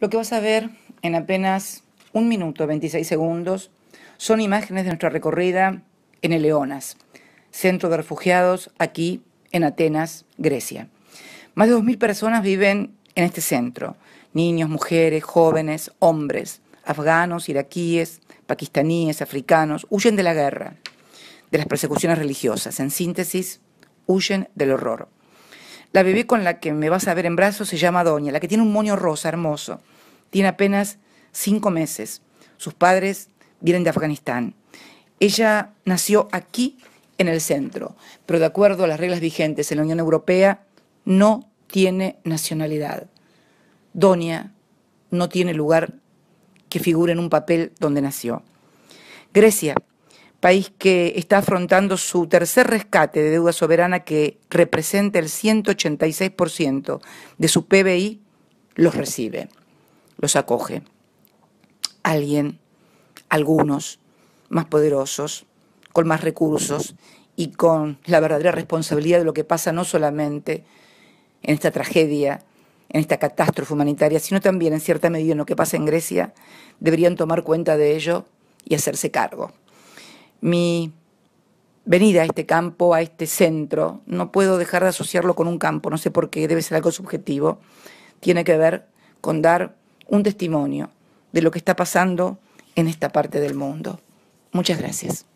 Lo que vas a ver en apenas un minuto 26 segundos son imágenes de nuestra recorrida en Eleonas, centro de refugiados aquí en Atenas, Grecia. Más de 2.000 personas viven en este centro, niños, mujeres, jóvenes, hombres, afganos, iraquíes, pakistaníes, africanos, huyen de la guerra, de las persecuciones religiosas, en síntesis, huyen del horror. La bebé con la que me vas a ver en brazos se llama Doña, la que tiene un moño rosa hermoso. Tiene apenas cinco meses. Sus padres vienen de Afganistán. Ella nació aquí en el centro, pero de acuerdo a las reglas vigentes en la Unión Europea, no tiene nacionalidad. Doña no tiene lugar que figure en un papel donde nació. Grecia país que está afrontando su tercer rescate de deuda soberana que representa el 186% de su PBI, los recibe, los acoge. Alguien, algunos más poderosos, con más recursos y con la verdadera responsabilidad de lo que pasa no solamente en esta tragedia, en esta catástrofe humanitaria, sino también en cierta medida en lo que pasa en Grecia, deberían tomar cuenta de ello y hacerse cargo mi venida a este campo, a este centro. No puedo dejar de asociarlo con un campo, no sé por qué, debe ser algo subjetivo. Tiene que ver con dar un testimonio de lo que está pasando en esta parte del mundo. Muchas gracias.